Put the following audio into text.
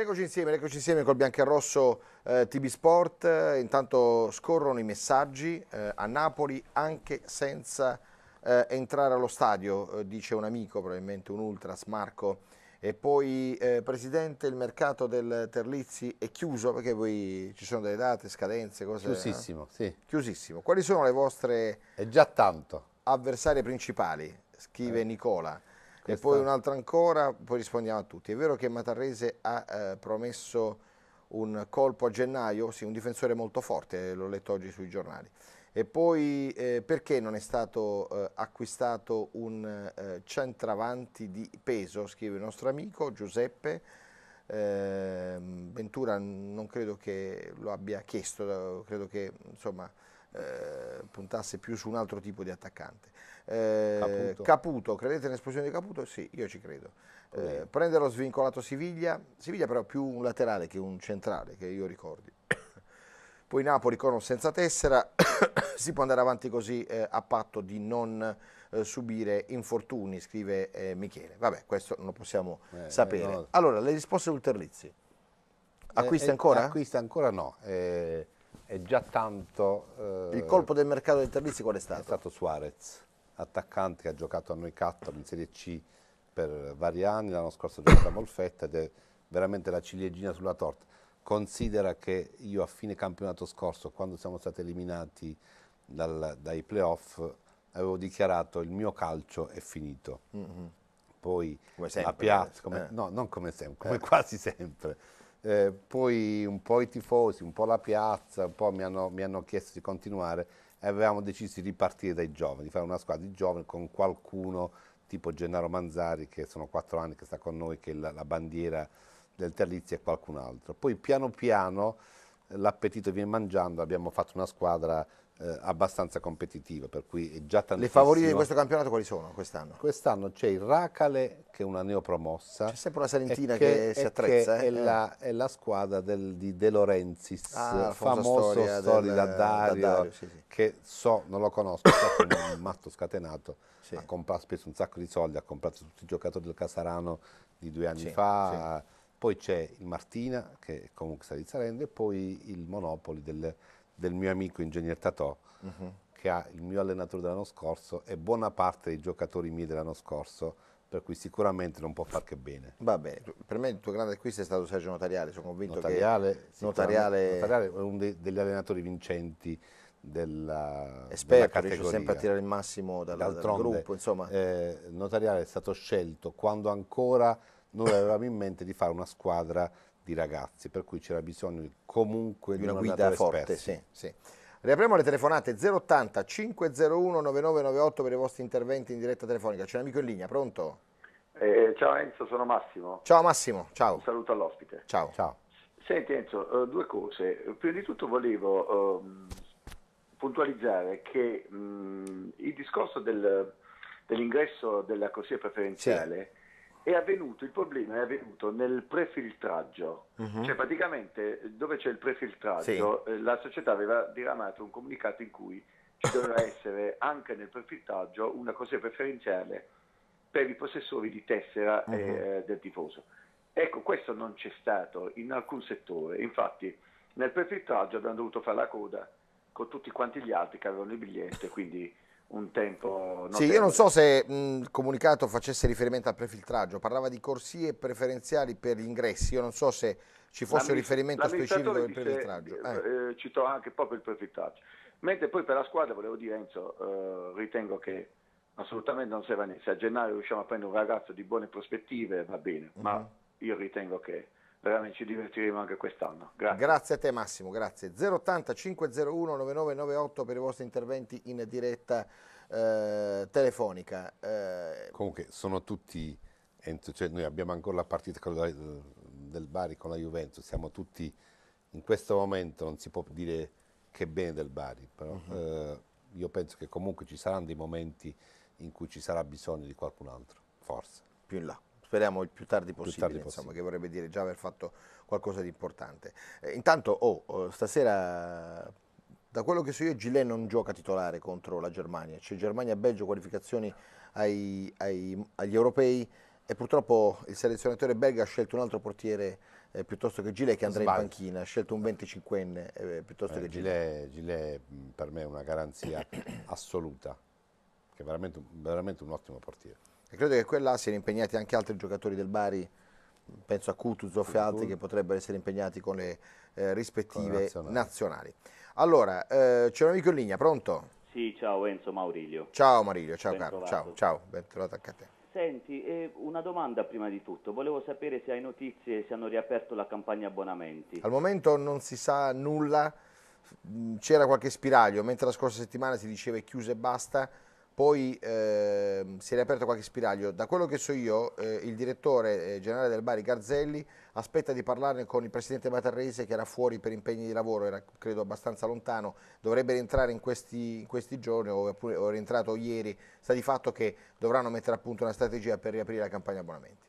Eccoci insieme, eccoci insieme col rosso eh, TB Sport, intanto scorrono i messaggi eh, a Napoli anche senza eh, entrare allo stadio, eh, dice un amico, probabilmente un ultras, Marco. E poi, eh, Presidente, il mercato del Terlizzi è chiuso perché poi ci sono delle date, scadenze, cose... Eh? Chiusissimo, sì. Chiusissimo. Quali sono le vostre... È già tanto. Avversarie principali, scrive Nicola. E poi un'altra ancora, poi rispondiamo a tutti. È vero che Matarrese ha eh, promesso un colpo a gennaio? Sì, un difensore molto forte, eh, l'ho letto oggi sui giornali. E poi eh, perché non è stato eh, acquistato un eh, centravanti di peso, scrive il nostro amico Giuseppe. Ehm, Ventura non credo che lo abbia chiesto, credo che insomma eh, puntasse più su un altro tipo di attaccante. Eh, Caputo. Caputo. credete nell'esplosione di Caputo? Sì, io ci credo. Eh, prenderlo svincolato Siviglia, Siviglia però più un laterale che un centrale, che io ricordi. Poi Napoli con senza tessera, si può andare avanti così eh, a patto di non eh, subire infortuni, scrive eh, Michele. Vabbè, questo non lo possiamo eh, sapere. No. Allora, le risposte Ulterlizzi. Eh, acquista eh, ancora? Acquista ancora no è già tanto... Eh, il colpo del mercato dei Terlizzi qual è stato? È stato Suarez, attaccante che ha giocato a noi Cattolo in Serie C per vari anni, l'anno scorso ha giocato a Molfetta ed è veramente la ciliegina sulla torta. Considera che io a fine campionato scorso, quando siamo stati eliminati dal, dai playoff, avevo dichiarato il mio calcio è finito. Mm -hmm. Poi come sempre, a Piazza, eh. come, eh. no, non come sempre, come eh. quasi sempre eh, poi un po' i tifosi, un po' la piazza, un po' mi hanno, mi hanno chiesto di continuare e avevamo deciso di ripartire dai giovani, di fare una squadra di giovani con qualcuno tipo Gennaro Manzari che sono quattro anni che sta con noi, che è la, la bandiera del Terlizzi e qualcun altro. Poi piano piano l'appetito viene mangiando, abbiamo fatto una squadra eh, abbastanza competitiva, per cui è già tantissimo. Le favorite di questo campionato quali sono quest'anno? Quest'anno c'è il Racale, che è una neopromossa. C'è sempre una Salentina che, che, si attrezza. Che eh. è, la, è, la, squadra del, di De Laurentiis, ah, famoso storia, del, da Dario, da Dario sì, sì. che so, non lo conosco, so che è un matto scatenato, sì. ha comprato, speso un sacco di soldi, ha comprato tutti i giocatori del Casarano di due anni fa, poi c'è il Martina che comunque sta risalendo e poi il Monopoli del, del mio amico ingegner Tatò uh-huh. Mhm. che ha il mio allenatore dell'anno scorso e buona parte dei giocatori miei dell'anno scorso per cui sicuramente non può far che bene. Vabbè, per me il tuo grande acquisto è stato Sergio Notariale, sono convinto notariale, che Notariale... notariale è uno degli allenatori vincenti della, Esperto, della riesce sempre a tirare il massimo dal, dal gruppo. Insomma. Eh, notariale è stato scelto quando ancora noi avevamo in mente di fare una squadra di ragazzi, per cui c'era bisogno di comunque di una, guida forte. Sì, sì. Riapriamo le telefonate 080 501 9998 per i vostri interventi in diretta telefonica. C'è un amico in linea, pronto? Eh, ciao Enzo, sono Massimo. Ciao Massimo, ciao. Un saluto all'ospite. Ciao. ciao. Senti Enzo, eh, due cose. Prima di tutto volevo um, puntualizzare che um, il discorso del, dell'ingresso della corsia preferenziale sì è avvenuto, il problema è avvenuto nel prefiltraggio, uh-huh. cioè praticamente dove c'è il prefiltraggio sì. Eh, la società aveva diramato un comunicato in cui ci doveva essere anche nel prefiltraggio una cosa preferenziale per i possessori di tessera uh-huh. eh, del tifoso. Ecco, questo non c'è stato in alcun settore, infatti nel prefiltraggio abbiamo dovuto fare la coda con tutti quanti gli altri che avevano il biglietto, quindi un tempo. Notevole. Sì, io non so se mh, il comunicato facesse riferimento al prefiltraggio, parlava di corsie preferenziali per gli ingressi, io non so se ci fosse un riferimento specifico del prefiltraggio. Eh. eh. Eh, citò anche proprio il prefiltraggio. Mentre poi per la squadra, volevo dire Enzo, eh, ritengo che assolutamente non serva a niente, se a gennaio riusciamo a prendere un ragazzo di buone prospettive va bene, uh -huh. ma mhm. io ritengo che veramente ci divertiremo anche quest'anno. Grazie. grazie. a te Massimo, grazie. 080 501 9998 per i vostri interventi in diretta eh, telefonica. Eh... Comunque sono tutti, cioè noi abbiamo ancora la partita la, del Bari con la Juventus, siamo tutti in questo momento, non si può dire che bene del Bari, però uh mhm. -huh. eh, io penso che comunque ci saranno dei momenti in cui ci sarà bisogno di qualcun altro, forse. Più in là speriamo il più tardi possibile, più tardi insomma, possibile. che vorrebbe dire già aver fatto qualcosa di importante. Eh, intanto, oh, oh stasera, da quello che so io, Gillet non gioca titolare contro la Germania, c'è Germania-Belgio, qualificazioni ai, ai, agli europei e purtroppo il selezionatore belga ha scelto un altro portiere eh, piuttosto che Gile che andrà Sbagli. in panchina, ha scelto un 25enne eh, piuttosto eh, che Gile. Gile mm, per me è una garanzia assoluta, che è veramente, veramente un ottimo portiere. E credo che quella siano impegnati anche altri giocatori del Bari, penso a Kutuzov e altri che potrebbero essere impegnati con le eh, rispettive con nazionali. nazionali. Allora, eh, c'è un amico in linea, pronto? Sì, ciao Enzo Maurilio. Ciao Maurilio, ciao ben Carlo, trovato. ciao, ciao, ben trovato anche a te. Senti, eh, una domanda prima di tutto, volevo sapere se hai notizie se hanno riaperto la campagna abbonamenti. Al momento non si sa nulla, c'era qualche spiraglio, mentre la scorsa settimana si diceva chiuse e basta, poi eh, si è riaperto qualche spiraglio. Da quello che so io, eh, il direttore eh, generale del Bari, Garzelli, aspetta di parlarne con il presidente Matarrese che era fuori per impegni di lavoro, era credo abbastanza lontano, dovrebbe rientrare in questi, in questi giorni o, oppure, è rientrato ieri, sta di fatto che dovranno mettere a punto una strategia per riaprire la campagna abbonamenti.